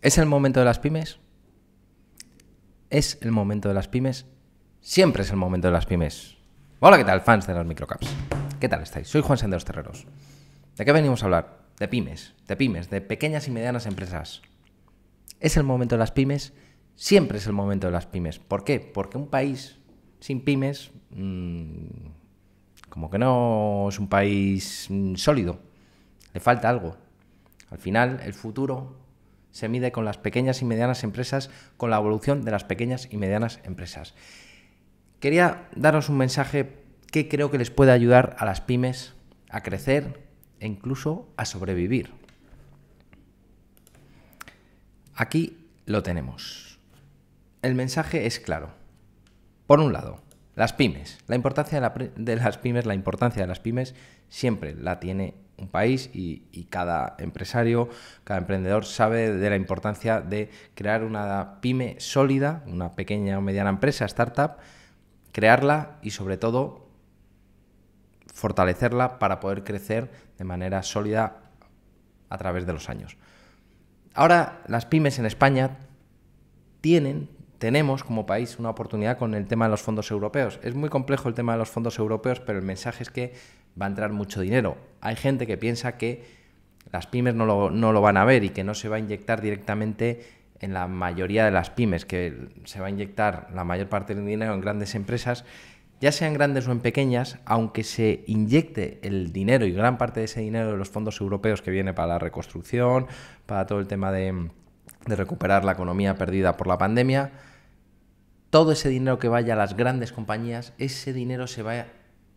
¿Es el momento de las pymes? ¿Es el momento de las pymes? Siempre es el momento de las pymes. Hola, ¿qué tal, fans de las microcaps? ¿Qué tal estáis? Soy Juan Senderos Terreros. ¿De qué venimos a hablar? De pymes, de pymes, de pequeñas y medianas empresas. ¿Es el momento de las pymes? Siempre es el momento de las pymes. ¿Por qué? Porque un país sin pymes, mm, como que no es un país mm, sólido. Le falta algo. Al final, el futuro se mide con las pequeñas y medianas empresas, con la evolución de las pequeñas y medianas empresas. Quería daros un mensaje que creo que les puede ayudar a las pymes a crecer e incluso a sobrevivir. Aquí lo tenemos. El mensaje es claro. Por un lado, las pymes. La importancia de, las pymes, la importancia de las pymes siempre la tiene un país y, cada empresario, cada emprendedor sabe de la importancia de crear una pyme sólida, una pequeña o mediana empresa, startup, crearla y sobre todo fortalecerla para poder crecer de manera sólida a través de los años. Ahora las pymes en España tienen, tenemos como país una oportunidad con el tema de los fondos europeos. Es muy complejo el tema de los fondos europeos, pero el mensaje es que va a entrar mucho dinero. Hay gente que piensa que las pymes no lo, van a ver y que no se va a inyectar directamente en la mayoría de las pymes, que se va a inyectar la mayor parte del dinero en grandes empresas, ya sean grandes o en pequeñas, aunque se inyecte el dinero y gran parte de ese dinero de los fondos europeos que viene para la reconstrucción, para todo el tema de, de recuperar la economía perdida por la pandemia, todo ese dinero que vaya a las grandes compañías, ese dinero se va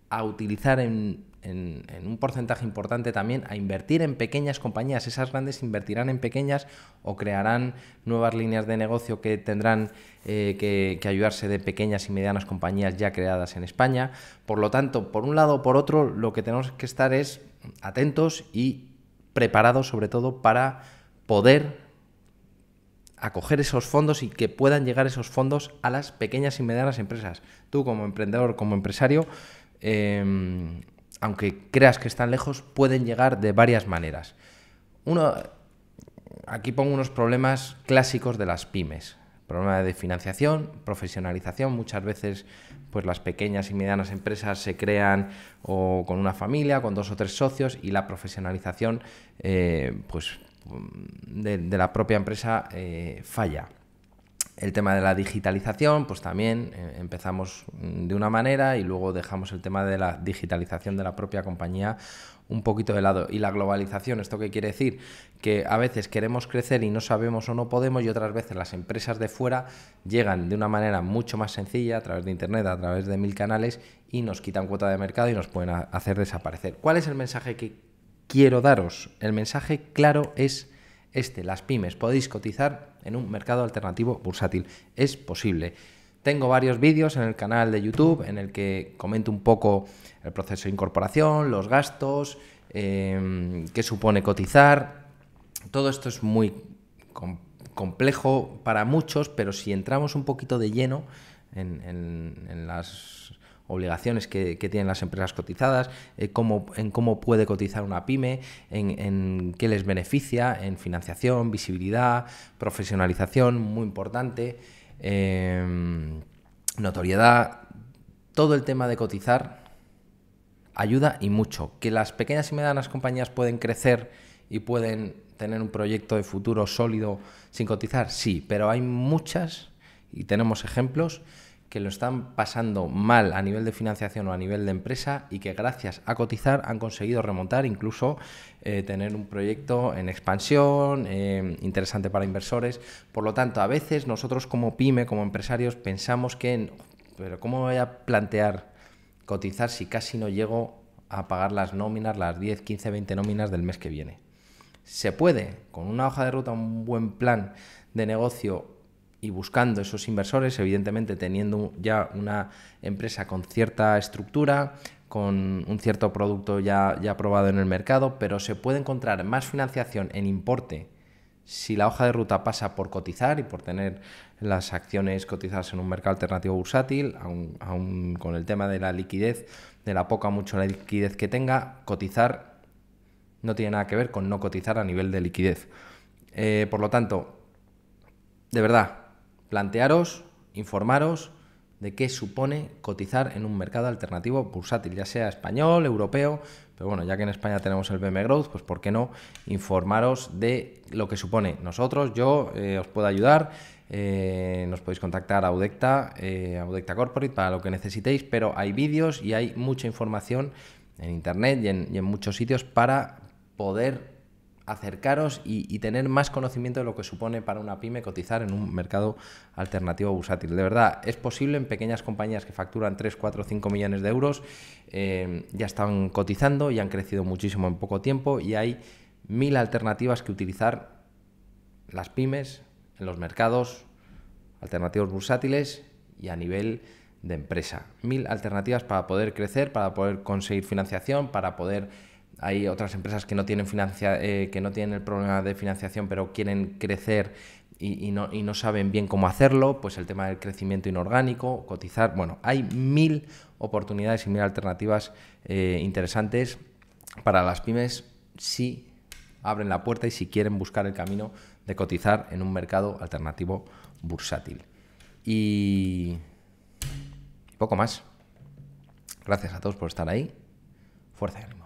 a utilizar en en, un porcentaje importante también a invertir en pequeñas compañías. Esas grandes invertirán en pequeñas o crearán nuevas líneas de negocio que tendrán eh, que, ayudarse de pequeñas y medianas compañías ya creadas en España. Por lo tanto, por un lado o por otro, lo que tenemos que estar es atentos y preparados sobre todo para poder acoger esos fondos y que puedan llegar esos fondos a las pequeñas y medianas empresas. Tú como emprendedor, como empresario, em, aunque creas que están lejos, pueden llegar de varias maneras. Uno, aquí pongo unos problemas clásicos de las pymes. Problemas de financiación, profesionalización. Muchas veces, pues las pequeñas y medianas empresas se crean o con una familia, con dos o tres socios, y la profesionalización, eh, pues, de, la propia empresa eh, falla. El tema de la digitalización, pues también eh, empezamos mm, de una manera y luego dejamos el tema de la digitalización de la propia compañía un poquito de lado. Y la globalización, ¿esto qué quiere decir? Que a veces queremos crecer y no sabemos o no podemos y otras veces las empresas de fuera llegan de una manera mucho más sencilla a través de Internet, a través de mil canales y nos quitan cuota de mercado y nos pueden hacer desaparecer. ¿Cuál es el mensaje que quiero daros? El mensaje claro es este, las pymes, podéis cotizar en un mercado alternativo bursátil. Es posible. Tengo varios vídeos en el canal de YouTube en el que comento un poco el proceso de incorporación, los gastos, em, qué supone cotizar. Todo esto es muy complejo para muchos, pero si entramos un poquito de lleno en las obligaciones que, tienen las empresas cotizadas, eh, en cómo puede cotizar una pyme, en, qué les beneficia, en financiación, visibilidad, profesionalización, muy importante, em, notoriedad, todo el tema de cotizar ayuda y mucho. Que las pequeñas y medianas compañías pueden crecer y pueden tener un proyecto de futuro sólido sin cotizar, sí, pero hay muchas, y tenemos ejemplos, que lo están pasando mal a nivel de financiación o a nivel de empresa y que gracias a cotizar han conseguido remontar, incluso eh, tener un proyecto en expansión, eh, interesante para inversores. Por lo tanto, a veces nosotros como pyme, como empresarios, pensamos que, pero ¿cómo voy a plantear cotizar si casi no llego a pagar las nóminas, las 10, 15, 20 nóminas del mes que viene? Se puede, con una hoja de ruta, un buen plan de negocio y buscando esos inversores, evidentemente teniendo ya una empresa con cierta estructura, con un cierto producto ya, ya probado en el mercado, pero se puede encontrar más financiación en importe si la hoja de ruta pasa por cotizar y por tener las acciones cotizadas en un mercado alternativo bursátil, aún, con el tema de la liquidez, de la poca mucho la liquidez que tenga, cotizar no tiene nada que ver con no cotizar a nivel de liquidez. Eh, por lo tanto, de verdad, plantearos, informaros de qué supone cotizar en un mercado alternativo bursátil, ya sea español, europeo, pero bueno, ya que en España tenemos el BM Growth, pues por qué no informaros de lo que supone. Nosotros, yo eh, os puedo ayudar, eh, nos podéis contactar a Audecta, eh, Audecta Corporate, para lo que necesitéis, pero hay vídeos y hay mucha información en Internet y en, y en muchos sitios para poder acercaros y, tener más conocimiento de lo que supone para una pyme cotizar en un mercado alternativo bursátil. De verdad, es posible en pequeñas compañías que facturan 3, 4, 5 millones de euros, eh, ya están cotizando y han crecido muchísimo en poco tiempo y hay mil alternativas que utilizar las pymes en los mercados alternativos bursátiles y a nivel de empresa. Mil alternativas para poder crecer, para poder conseguir financiación, para poder hay otras empresas que no tienen, eh, que no tienen el problema de financiación, pero quieren crecer y, no, saben bien cómo hacerlo, pues el tema del crecimiento inorgánico, cotizar, bueno, hay mil oportunidades y mil alternativas eh, interesantes para las pymes si abren la puerta y si quieren buscar el camino de cotizar en un mercado alternativo bursátil. Y poco más. Gracias a todos por estar ahí. Fuerza